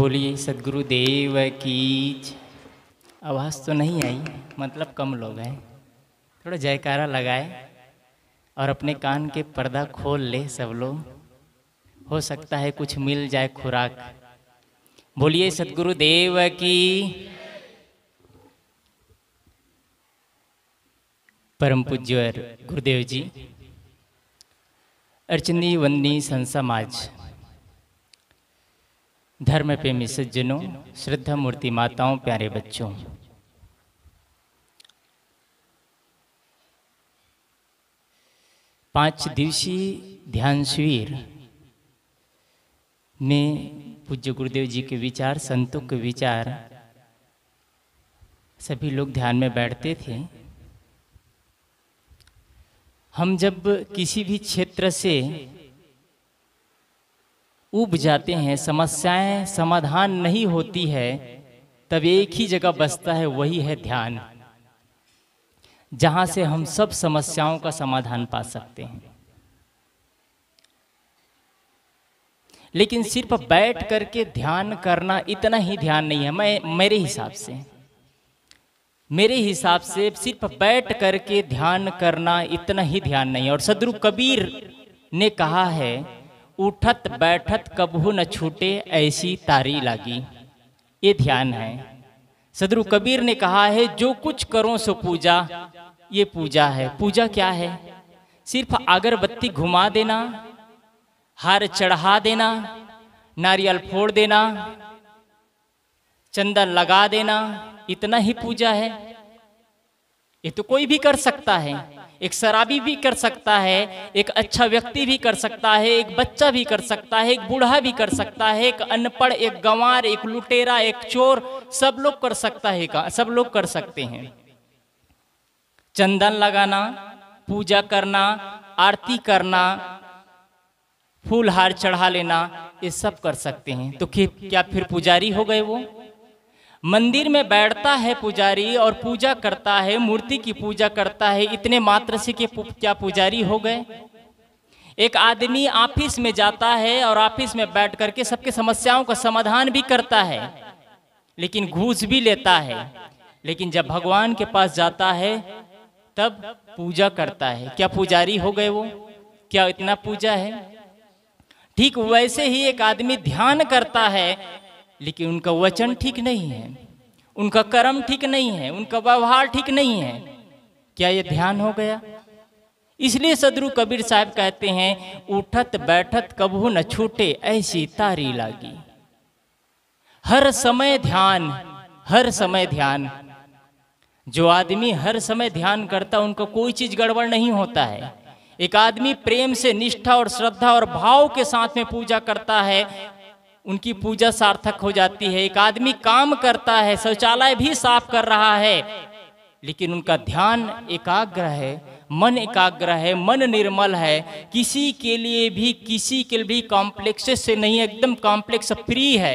बोलिए सदगुरुदेव की आवाज़ तो नहीं आई मतलब कम लोग हैं थोड़ा जयकारा लगाए और अपने कान के पर्दा खोल ले सब लोग हो सकता है कुछ मिल जाए खुराक बोलिए सदगुरुदेव की परम पूज्य गुरुदेव जी अर्चनी वन्नी संसमाज समाज धर्म प्रेमी सज्जनों श्रद्धा मूर्ति माताओं प्यारे बच्चों पांच दिवसीय ध्यान शिविर में पूज्य गुरुदेव जी के विचार संतों के विचार सभी लोग ध्यान में बैठते थे हम जब किसी भी क्षेत्र से उब जाते हैं समस्याएं समाधान नहीं होती है तब एक ही जगह बसता है वही है ध्यान जहां से हम सब समस्याओं का समाधान पा सकते हैं लेकिन सिर्फ बैठ करके ध्यान करना इतना ही ध्यान नहीं है मैं मेरे हिसाब से मेरे हिसाब से सिर्फ बैठ करके ध्यान करना इतना ही ध्यान नहीं है और सदरु कबीर ने कहा है उठत बैठत कबू न छूटे ऐसी तारी लागी ये ध्यान है सदरु कबीर ने कहा है जो कुछ करो सो पूजा ये पूजा है पूजा क्या है सिर्फ अगरबत्ती घुमा देना हार चढ़ा देना नारियल फोड़ देना चंदन लगा देना इतना ही पूजा है ये तो कोई भी कर सकता है एक शराबी भी कर सकता है एक अच्छा व्यक्ति भी कर सकता है एक बच्चा भी कर सकता है एक बूढ़ा भी कर सकता है एक अनपढ़ एक गंवार एक लुटेरा एक चोर सब लोग कर सकता है का सब लोग कर सकते हैं चंदन लगाना पूजा करना आरती करना फूल हार चढ़ा लेना ये सब कर सकते हैं तो क्या फिर पुजारी हो गए वो मंदिर में बैठता है पुजारी और पूजा करता है मूर्ति की पूजा करता है इतने मात्र से के क्या पुजारी हो गए एक आदमी ऑफिस में जाता है और ऑफिस में बैठ करके सबके समस्याओं का समाधान भी करता है लेकिन घूस भी लेता है लेकिन जब भगवान के पास जाता है तब पूजा करता है क्या पुजारी हो गए वो क्या इतना पूजा है ठीक वैसे ही एक आदमी ध्यान करता है लेकिन उनका वचन ठीक नहीं है उनका कर्म ठीक नहीं है उनका व्यवहार ठीक नहीं है क्या ये ध्यान हो गया इसलिए सदरु कबीर साहब कहते हैं उठत बैठत कबू न छूटे ऐसी तारी लागी हर समय ध्यान हर समय ध्यान जो आदमी हर समय ध्यान करता उनका कोई चीज गड़बड़ नहीं होता है एक आदमी प्रेम से निष्ठा और श्रद्धा और भाव के साथ में पूजा करता है उनकी पूजा सार्थक हो जाती है एक आदमी काम करता है शौचालय भी साफ कर रहा है लेकिन उनका ध्यान एकाग्र है मन एकाग्र है मन निर्मल है किसी के लिए भी किसी के लिए भी कॉम्प्लेक्स से नहीं एकदम कॉम्प्लेक्स फ्री है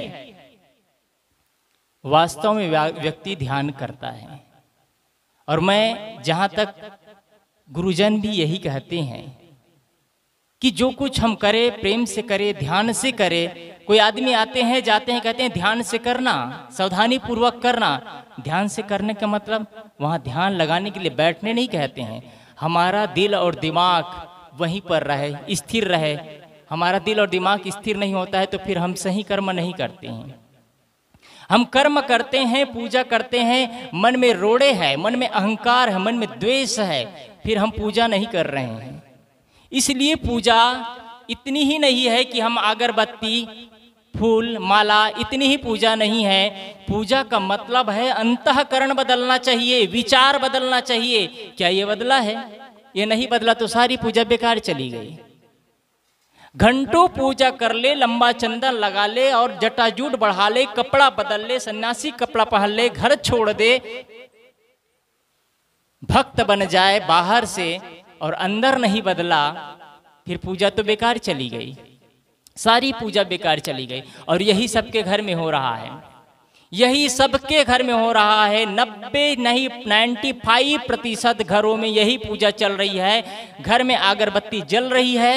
वास्तव में व्यक्ति ध्यान करता है और मैं जहां तक गुरुजन भी यही कहते हैं कि जो कुछ हम करें प्रेम से करें ध्यान से करें कोई आदमी आते हैं जाते हैं कहते हैं ध्यान से करना सावधानी पूर्वक करना ध्यान से करने का मतलब वहां ध्यान लगाने के लिए बैठने नहीं कहते हैं हमारा दिल और दिमाग वहीं पर रहे स्थिर रहे हमारा दिल और दिमाग स्थिर नहीं होता है तो फिर हम सही कर्म नहीं करते हैं हम कर्म करते हैं पूजा करते हैं मन में रोड़े है मन में अहंकार है मन में द्वेष है फिर हम पूजा नहीं कर रहे हैं इसलिए पूजा इतनी ही नहीं है कि हम अगरबत्ती फूल माला इतनी ही पूजा नहीं है पूजा का मतलब है अंतकरण बदलना चाहिए विचार बदलना चाहिए क्या ये बदला है ये नहीं बदला तो सारी पूजा बेकार चली गई घंटों पूजा कर ले लंबा चंदन लगा ले और जटाजूट बढ़ा ले कपड़ा बदल ले सन्यासी कपड़ा पहन ले घर छोड़ दे भक्त बन जाए बाहर से और अंदर नहीं बदला फिर पूजा तो बेकार चली गई सारी पूजा बेकार चली गई और यही सबके घर में हो रहा है यही सबके घर में हो रहा है नब्बे नहीं 95 प्रतिशत घरों में यही पूजा चल रही है घर में अगरबत्ती जल रही है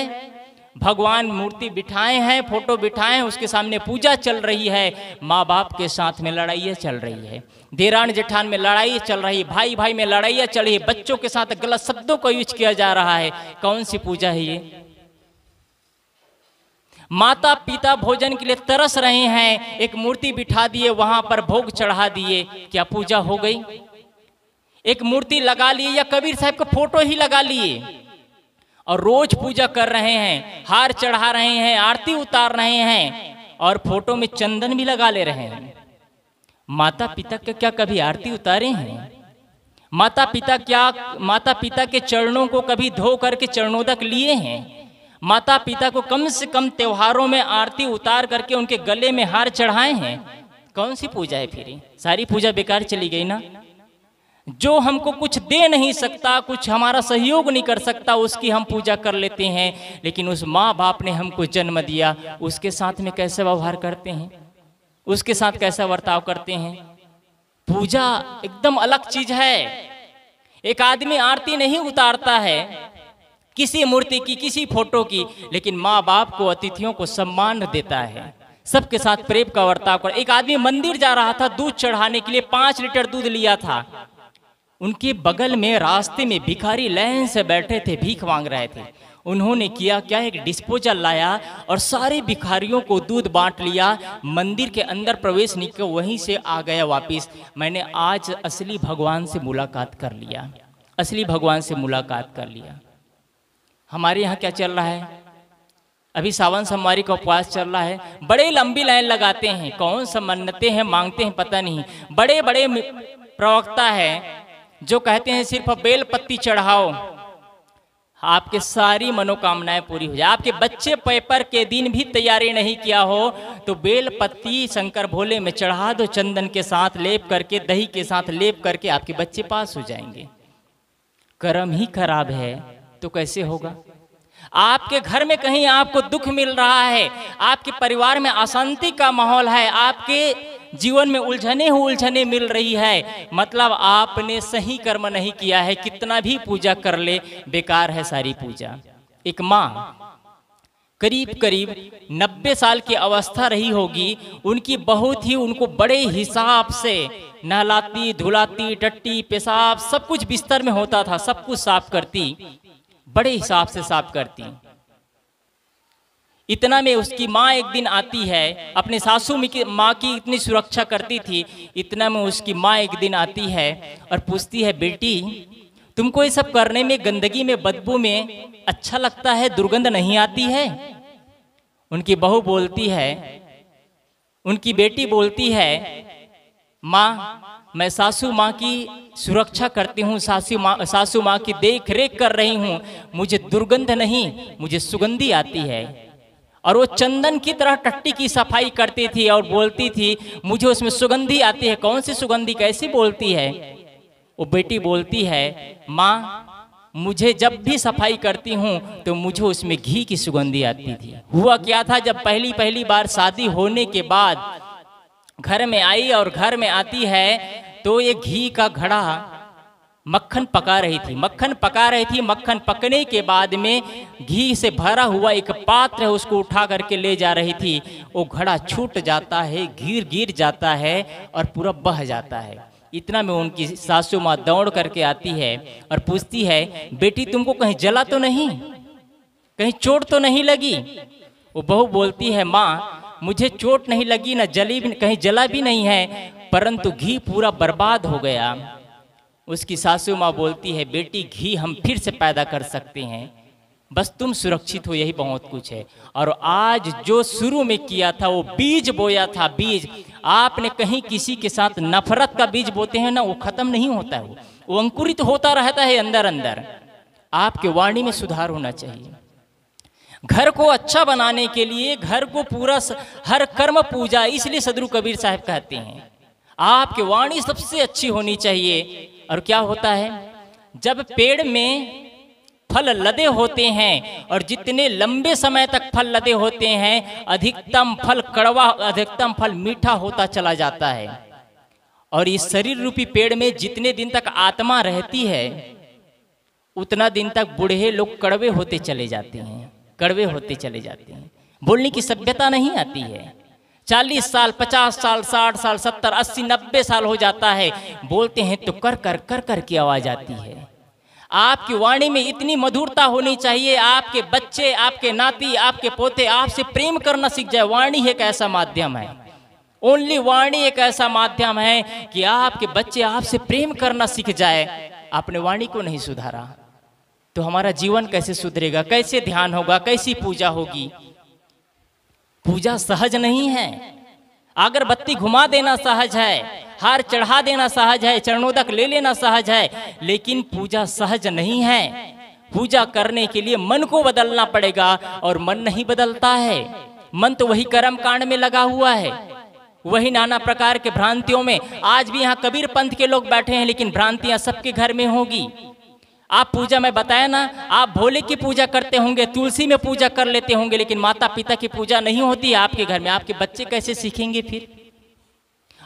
भगवान मूर्ति बिठाए हैं फोटो बिठाए हैं उसके सामने पूजा चल रही है माँ बाप के साथ में लड़ाइया चल रही है देरान जेठान में लड़ाई चल रही है भाई भाई में लड़ाइयाँ चल रही है बच्चों के साथ गलत शब्दों का यूज किया जा रहा है कौन सी पूजा है ये माता पिता भोजन के लिए तरस रहे हैं एक मूर्ति बिठा दिए वहां पर भोग चढ़ा दिए क्या पूजा हो गई एक मूर्ति लगा लिए या कबीर साहब का फोटो ही लगा लिए और रोज पूजा कर रहे हैं हार चढ़ा रहे हैं आरती उतार रहे हैं और फोटो में चंदन भी लगा ले रहे हैं माता पिता के क्या कभी आरती उतारे हैं माता पिता क्या माता पिता के चरणों को कभी धो करके चरणोदक लिए हैं माता पिता को कम से कम त्योहारों में आरती उतार करके उनके गले में हार चढ़ाए हैं कौन सी पूजा है फिर सारी पूजा बेकार चली गई ना जो हमको कुछ दे नहीं सकता कुछ हमारा सहयोग नहीं कर सकता उसकी हम पूजा कर लेते हैं लेकिन उस माँ बाप ने हमको जन्म दिया उसके साथ में कैसे व्यवहार करते हैं उसके साथ कैसा वर्ताव करते हैं पूजा एकदम अलग चीज है एक आदमी आरती नहीं उतारता है किसी मूर्ति की किसी फोटो की लेकिन माँ बाप को अतिथियों को सम्मान देता है सबके साथ प्रेम का वर्ताव कर एक आदमी मंदिर जा रहा था दूध चढ़ाने के लिए पांच लीटर दूध लिया था उनके बगल में रास्ते में भिखारी लाइन से बैठे थे भीख मांग रहे थे उन्होंने किया क्या एक डिस्पोजल लाया और सारे भिखारियों को दूध बांट लिया मंदिर के अंदर प्रवेश निकल वहीं से आ गया वापस मैंने आज असली भगवान से मुलाकात कर लिया असली भगवान से मुलाकात कर लिया हमारे यहाँ क्या चल रहा है अभी सावन सोमवारी का उपवास चल रहा है बड़े लंबी लाइन लगाते हैं कौन सा मन्नते हैं मांगते हैं पता नहीं बड़े बड़े प्रवक्ता है जो कहते हैं सिर्फ बेल पत्ती चढ़ाओ आपके सारी मनोकामनाएं पूरी हो जाए आपके बच्चे पेपर के दिन भी तैयारी नहीं किया हो तो बेल पत्ती शंकर भोले में चढ़ा दो चंदन के साथ लेप करके दही के साथ लेप करके आपके बच्चे पास हो जाएंगे कर्म ही खराब है तो कैसे होगा आपके घर में कहीं आपको दुख मिल रहा है आपके परिवार में अशांति का माहौल है आपके जीवन में उलझने ही उलझने मिल रही है मतलब आपने सही कर्म नहीं किया है कितना भी पूजा कर ले बेकार है सारी पूजा एक माँ करीब करीब 90 साल की अवस्था रही होगी उनकी बहुत ही उनको बड़े हिसाब से नहलाती धुलाती टट्टी पेशाब सब कुछ बिस्तर में होता था सब कुछ साफ करती बड़े हिसाब से साफ करती इतना में उसकी माँ एक दिन आती है अपने सासू माँ की इतनी सुरक्षा करती थी इतना में उसकी माँ एक दिन आती है और पूछती है बेटी तुमको ये सब करने में गंदगी में बदबू में अच्छा लगता है दुर्गंध नहीं आती है उनकी बहू बोलती है उनकी बेटी बोलती है माँ मैं सासू माँ की सुरक्षा करती हूँ सासू माँ सासू माँ की देख रेख कर रही हूँ मुझे दुर्गंध नहीं मुझे सुगंधी आती है और वो चंदन की तरह टट्टी की सफाई करती थी और बोलती थी मुझे उसमें सुगंधी आती है कौन सी सुगंधी कैसी बोलती है वो बेटी बोलती है माँ मुझे जब भी सफाई करती हूँ तो मुझे उसमें घी की सुगंधी आती थी हुआ क्या था जब पहली पहली बार शादी होने के बाद घर में आई और घर में आती है तो ये घी का घड़ा मक्खन पका रही थी मक्खन पका रही थी मक्खन पकने के बाद में घी से भरा हुआ एक पात्र है उसको उठा करके ले जा रही थी वो घड़ा छूट जाता है गिर गिर जाता है और पूरा बह जाता है इतना में उनकी सासू माँ दौड़ करके आती है और पूछती है बेटी तुमको कहीं जला तो नहीं कहीं चोट तो नहीं लगी वो बहू बोलती है माँ मुझे चोट नहीं लगी ना जली भी कहीं जला भी नहीं है परंतु घी पूरा बर्बाद हो गया उसकी सासू माँ बोलती है बेटी घी हम फिर से पैदा कर सकते हैं बस तुम सुरक्षित हो यही बहुत कुछ है और आज जो शुरू में किया था वो बीज बोया था बीज आपने कहीं किसी के साथ नफरत का बीज बोते हैं ना वो खत्म नहीं होता है वो वो अंकुरित होता रहता है अंदर अंदर आपके वाणी में सुधार होना चाहिए घर को अच्छा बनाने के लिए घर को पूरा हर कर्म पूजा इसलिए सदरु कबीर साहब कहते हैं आपकी वाणी सबसे अच्छी होनी चाहिए और क्या होता है जब पेड़ में फल लदे होते हैं और जितने लंबे समय तक फल लदे होते हैं अधिकतम फल कड़वा अधिकतम फल मीठा होता चला जाता है और इस शरीर रूपी पेड़ में जितने दिन तक आत्मा रहती है उतना दिन तक बूढ़े लोग कड़वे होते चले जाते हैं कड़वे होते चले जाते हैं बोलने की सभ्यता नहीं आती है चालीस साल पचास साल साठ साल सत्तर अस्सी नब्बे साल हो जाता है बोलते हैं तो कर कर कर कर की आवाज़ आती है आपकी वाणी में इतनी मधुरता होनी चाहिए आपके बच्चे आपके नाती आपके पोते आपसे प्रेम करना सीख जाए वाणी एक ऐसा माध्यम है ओनली वाणी एक ऐसा माध्यम है कि आपके बच्चे आपसे प्रेम करना सीख जाए आपने वाणी को नहीं सुधारा तो हमारा जीवन कैसे सुधरेगा कैसे ध्यान होगा कैसी पूजा होगी पूजा सहज नहीं है अगर बत्ती घुमा देना सहज है हार चढ़ा देना सहज है चरणोदक ले लेना सहज है लेकिन पूजा सहज नहीं है पूजा करने के लिए मन को बदलना पड़ेगा और मन नहीं बदलता है मन तो वही कर्म कांड में लगा हुआ है वही नाना प्रकार के भ्रांतियों में आज भी यहाँ कबीर पंथ के लोग बैठे हैं लेकिन भ्रांतियां सबके घर में होगी आप पूजा में बताया ना आप भोले की पूजा करते होंगे तुलसी में पूजा कर लेते होंगे लेकिन माता पिता की पूजा नहीं होती है आपके घर में आपके बच्चे कैसे सीखेंगे फिर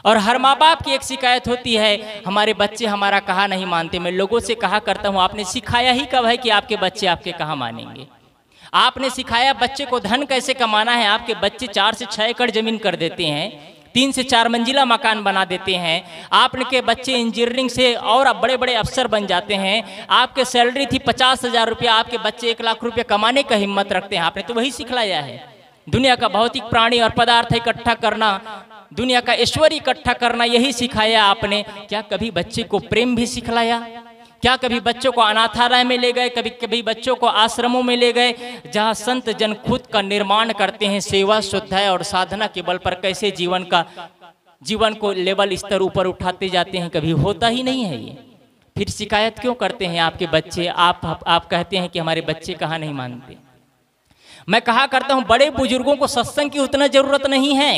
और हर माँ बाप की एक शिकायत होती है हमारे बच्चे हमारा कहा नहीं मानते मैं लोगों से कहा करता हूँ आपने सिखाया ही कब है कि आपके बच्चे आपके कहा मानेंगे आपने सिखाया बच्चे को धन कैसे कमाना है आपके बच्चे चार से छः एकड़ जमीन कर देते हैं तीन से चार मंजिला मकान बना देते हैं आपके बच्चे इंजीनियरिंग से और बड़े बड़े अफसर बन जाते हैं आपके सैलरी थी पचास हज़ार रुपया आपके बच्चे एक लाख रुपया कमाने का हिम्मत रखते हैं आपने तो वही सिखलाया है दुनिया का भौतिक प्राणी और पदार्थ इकट्ठा करना दुनिया का ईश्वर इकट्ठा करना यही सिखाया आपने क्या कभी बच्चे को प्रेम भी सिखलाया क्या कभी बच्चों को अनाथालय में ले गए कभी कभी बच्चों को आश्रमों में ले गए जहाँ संत जन खुद का निर्माण करते हैं सेवा श्रद्धा और साधना के बल पर कैसे जीवन का जीवन को लेवल स्तर ऊपर उठाते जाते हैं कभी होता ही नहीं है ये फिर शिकायत क्यों करते हैं आपके बच्चे आप, आप कहते हैं कि हमारे बच्चे कहाँ नहीं मानते मैं कहा करता हूँ बड़े बुजुर्गों को सत्संग की उतना ज़रूरत नहीं है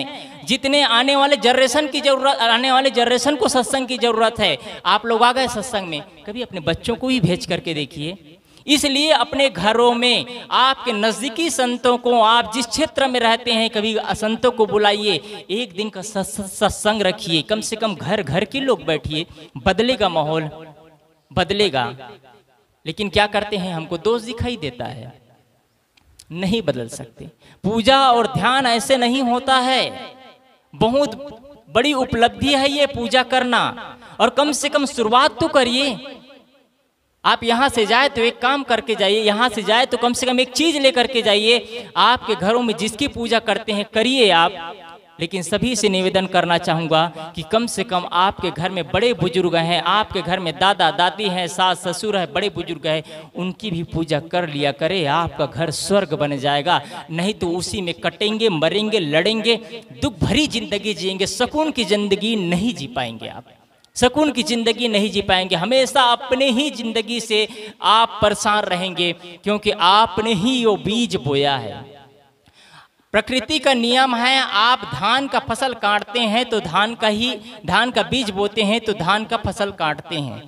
जितने आने वाले जनरेशन की जरूरत आने वाले जनरेशन को सत्संग की ज़रूरत है आप लोग आ गए सत्संग में कभी अपने बच्चों को भी भेज करके देखिए इसलिए अपने घरों में आपके नज़दीकी संतों को आप जिस क्षेत्र में रहते हैं कभी संतों को बुलाइए एक दिन का सत्संग रखिए कम से कम घर घर के लोग बैठिए बदलेगा माहौल बदलेगा लेकिन क्या करते हैं हमको दोष दिखाई देता है नहीं बदल सकते पूजा और ध्यान ऐसे नहीं होता है बहुत बड़ी उपलब्धि है ये पूजा करना और कम से कम शुरुआत तो करिए आप यहां से जाए तो एक काम करके जाइए यहां से जाए तो कम से कम एक चीज लेकर के जाइए आपके घरों में जिसकी पूजा करते हैं करिए आप लेकिन सभी से निवेदन करना चाहूँगा कि कम से कम आपके घर में बड़े बुजुर्ग हैं आपके घर में दादा दादी हैं सास ससुर हैं बड़े बुजुर्ग हैं उनकी भी पूजा कर लिया करे आपका घर स्वर्ग बन जाएगा नहीं तो उसी में कटेंगे मरेंगे लड़ेंगे दुख भरी जिंदगी जिएंगे सुकून की जिंदगी नहीं जी पाएंगे आप सुकून की ज़िंदगी नहीं जी पाएंगे हमेशा अपने ही ज़िंदगी से आप परेशान रहेंगे क्योंकि आपने ही वो बीज बोया है प्रकृति का नियम है आप धान का फसल काटते हैं तो धान का ही धान का बीज बोते हैं तो धान का फसल काटते हैं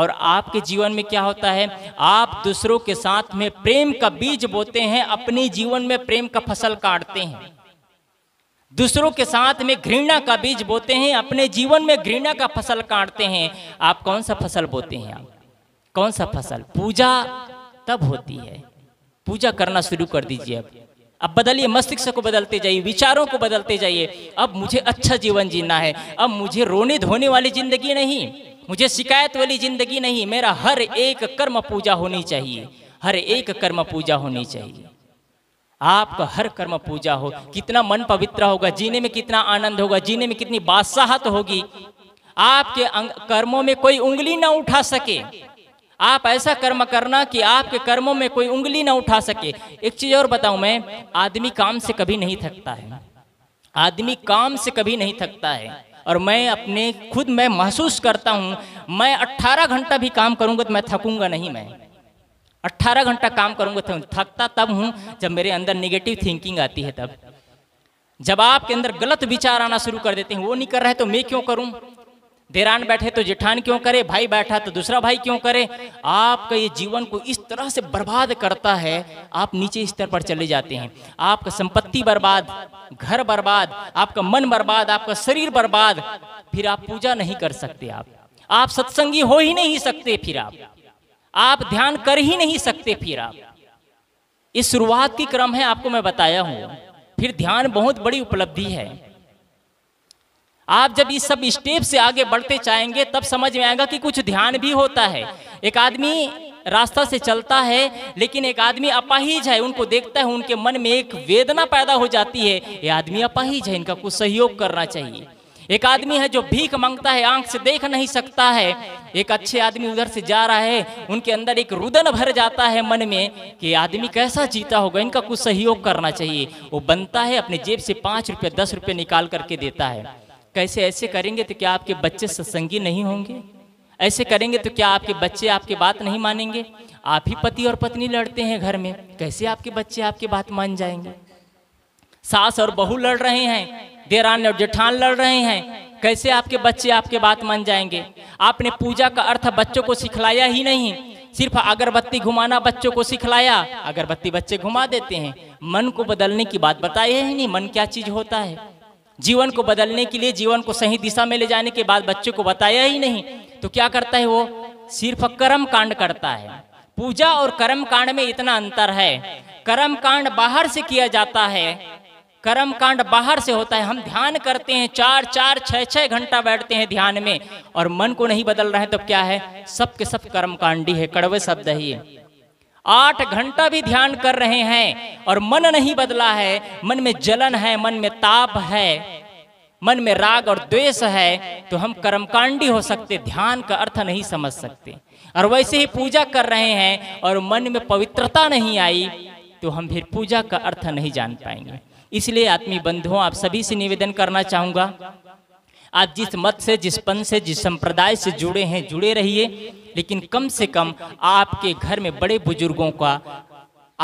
और आपके जीवन में क्या होता है आप दूसरों के साथ में प्रेम का बीज बोते हैं अपने जीवन में प्रेम का फसल काटते हैं दूसरों के साथ में घृणा का बीज बोते हैं अपने जीवन में घृणा का फसल काटते हैं आप कौन सा फसल बोते हैं आप कौन सा फसल पूजा तब होती है पूजा करना शुरू कर दीजिए अब अब बदलिए मस्तिष्क को बदलते जाइए विचारों को बदलते जाइए अब मुझे अच्छा जीवन जीना है अब मुझे रोने धोने वाली जिंदगी नहीं मुझे शिकायत वाली जिंदगी नहीं मेरा हर एक कर्म पूजा होनी चाहिए हर एक कर्म पूजा होनी चाहिए आपका हर कर्म पूजा हो कितना मन पवित्र होगा जीने में कितना आनंद होगा जीने में कितनी बादशाहत होगी आपके कर्मों में कोई उंगली ना उठा सके आप ऐसा कर्म करना कि आपके कर्मों में कोई उंगली ना उठा सके एक चीज और बताऊं मैं आदमी काम से कभी नहीं थकता है आदमी काम से कभी नहीं थकता है और मैं अपने खुद मैं महसूस करता हूं मैं 18 घंटा भी काम करूंगा तो मैं थकूंगा नहीं मैं 18 घंटा काम करूंगा तो थकता तब हूं जब मेरे अंदर निगेटिव थिंकिंग आती है तब जब आपके अंदर गलत विचार आना शुरू कर देते हैं वो नहीं कर रहे तो मैं क्यों करूं देरान बैठे तो जेठान क्यों करे भाई बैठा तो दूसरा भाई क्यों करे आपका ये जीवन को इस तरह से बर्बाद करता है आप नीचे स्तर पर चले जाते हैं आपका संपत्ति बर्बाद घर बर्बाद आपका मन बर्बाद आपका शरीर बर्बाद फिर आप पूजा नहीं कर सकते आप आप सत्संगी हो ही नहीं सकते फिर आप आप ध्यान कर ही नहीं सकते फिर आप इस शुरुआत की क्रम है आपको मैं बताया हूँ फिर ध्यान बहुत बड़ी उपलब्धि है आप जब इस सब स्टेप से आगे बढ़ते जाएंगे तब समझ में आएगा कि कुछ ध्यान भी होता है एक आदमी रास्ता से चलता है लेकिन एक आदमी अपाहिज है उनको देखता है उनके मन में एक वेदना पैदा हो जाती है ये आदमी अपाहिज है इनका कुछ सहयोग करना चाहिए एक आदमी है जो भीख मांगता है आंख से देख नहीं सकता है एक अच्छे आदमी उधर से जा रहा है उनके अंदर एक रुदन भर जाता है मन में कि आदमी कैसा जीता होगा इनका कुछ सहयोग करना चाहिए वो बनता है अपने जेब से पांच रुपये दस रुपये निकाल करके देता है कैसे ऐसे करेंगे तो, तो क्या आपके बच्चे सत्संगी नहीं होंगे ऐसे करेंगे तो, तो क्या आपके बच्चे आपके बात नहीं मानेंगे आप ही पति और पत्नी लड़ते हैं घर में कैसे आपके बच्चे आपके बात मान जाएंगे सास और बहू लड़ रहे हैं देरान और जेठान लड़ रहे हैं कैसे आपके बच्चे आपके बात मान जाएंगे आपने पूजा का अर्थ बच्चों को सिखलाया ही नहीं सिर्फ अगरबत्ती घुमाना बच्चों को सिखलाया अगरबत्ती बच्चे घुमा देते हैं मन को बदलने की बात बताए ही नहीं मन क्या चीज होता है जीवन को बदलने के लिए जीवन को सही दिशा में ले जाने के बाद बच्चे को बताया ही नहीं तो क्या करता है वो सिर्फ कर्म कांड करता है पूजा और कर्म कांड में इतना अंतर है कर्म कांड बाहर से किया जाता है कर्म कांड बाहर से होता है हम ध्यान करते हैं चार चार छह छह घंटा बैठते हैं ध्यान में और मन को नहीं बदल रहे हैं तो क्या है सब के सब कर्म कांडी है कड़वे शब्द ही है आठ घंटा भी ध्यान कर रहे हैं और मन नहीं बदला है मन में जलन है मन में ताप है मन में राग और द्वेष है तो हम कर्मकांडी हो सकते ध्यान का अर्थ नहीं समझ सकते और वैसे ही पूजा कर रहे हैं और मन में पवित्रता नहीं आई तो हम फिर पूजा का अर्थ नहीं जान पाएंगे इसलिए आत्मी बंधुओं आप सभी से निवेदन करना चाहूंगा आप जिस मत से जिस पन से जिस संप्रदाय से जुड़े हैं जुड़े रहिए लेकिन कम से कम आपके घर में बड़े बुजुर्गों का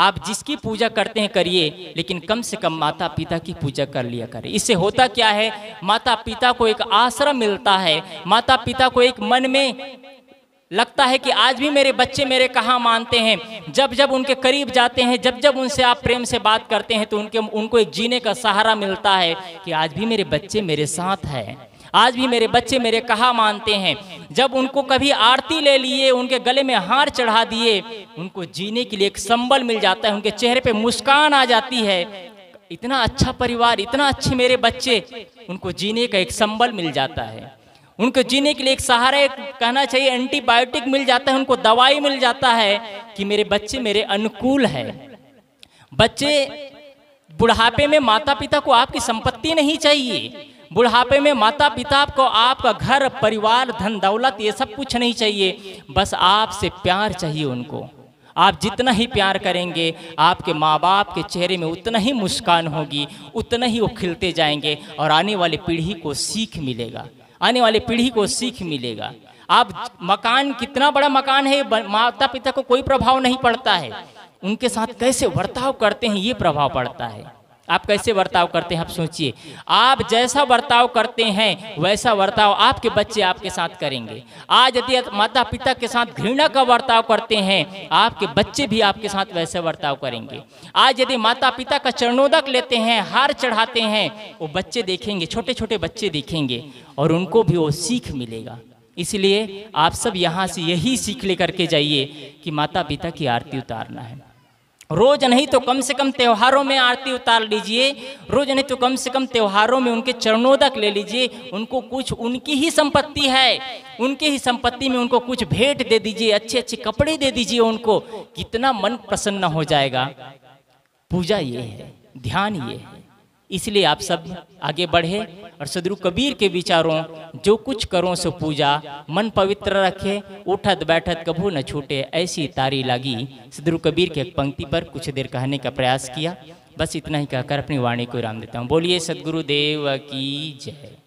आप जिसकी पूजा करते हैं करिए लेकिन कम से कम माता पिता की पूजा कर लिया करें इससे होता क्या है माता पिता को एक आश्रम मिलता है माता पिता को एक मन में लगता है कि आज भी मेरे बच्चे मेरे कहाँ मानते हैं जब जब उनके करीब जाते हैं जब जब उनसे आप प्रेम से बात करते हैं तो उनके उनको एक जीने का सहारा मिलता है कि आज भी मेरे बच्चे मेरे साथ हैं आज भी मेरे बच्चे मेरे कहा मानते हैं जब उनको कभी आरती ले लिए उनके गले में हार चढ़ा दिए उनको जीने के लिए एक संबल मिल जाता है उनके चेहरे पे मुस्कान आ जाती है इतना अच्छा परिवार इतना अच्छे मेरे बच्चे उनको जीने का एक संबल मिल जाता है उनको जीने के लिए एक सहारा एक कहना चाहिए एंटीबायोटिक मिल जाता है उनको दवाई मिल जाता है कि मेरे बच्चे मेरे अनुकूल है बच्चे बुढ़ापे में माता पिता को आपकी संपत्ति नहीं चाहिए बुढ़ापे में माता पिता को आपका घर परिवार धन दौलत ये सब कुछ नहीं चाहिए बस आपसे प्यार चाहिए उनको आप जितना ही प्यार करेंगे आपके माँ बाप के चेहरे में उतना ही मुस्कान होगी उतना ही वो खिलते जाएंगे और आने वाली पीढ़ी को सीख मिलेगा आने वाली पीढ़ी को सीख मिलेगा आप मकान कितना बड़ा मकान है माता पिता को कोई प्रभाव नहीं पड़ता है उनके साथ कैसे बर्ताव करते हैं ये प्रभाव पड़ता है आप कैसे बर्ताव करते हैं आप सोचिए आप जैसा बर्ताव करते हैं वैसा बर्ताव आपके बच्चे आपके साथ करेंगे आज यदि माता पिता के साथ घृणा का बर्ताव करते हैं आपके बच्चे भी आपके साथ वैसे बर्ताव करेंगे आज यदि माता पिता का चरणोदक लेते हैं हार चढ़ाते हैं वो बच्चे देखेंगे छोटे छोटे बच्चे देखेंगे और उनको भी वो सीख मिलेगा इसलिए आप सब यहाँ से यही सीख लेकर के जाइए कि माता पिता की आरती उतारना है रोज नहीं तो कम से कम त्योहारों में आरती उतार लीजिए रोज नहीं तो कम से कम त्योहारों में उनके चरणोदक ले लीजिए उनको कुछ उनकी ही संपत्ति है उनके ही संपत्ति में उनको कुछ भेंट दे दीजिए अच्छे अच्छे कपड़े दे दीजिए उनको कितना मन प्रसन्न हो जाएगा पूजा ये है ध्यान ये है इसलिए आप सब आगे बढ़े और सदगुरु कबीर के विचारों जो कुछ करो सो पूजा मन पवित्र रखे उठत बैठत कभू न छूटे ऐसी तारी लागी सदगुरु कबीर के एक पंक्ति पर कुछ देर कहने का प्रयास किया बस इतना ही कहकर अपनी वाणी को विराम देता हूँ बोलिए सदगुरुदेव की जय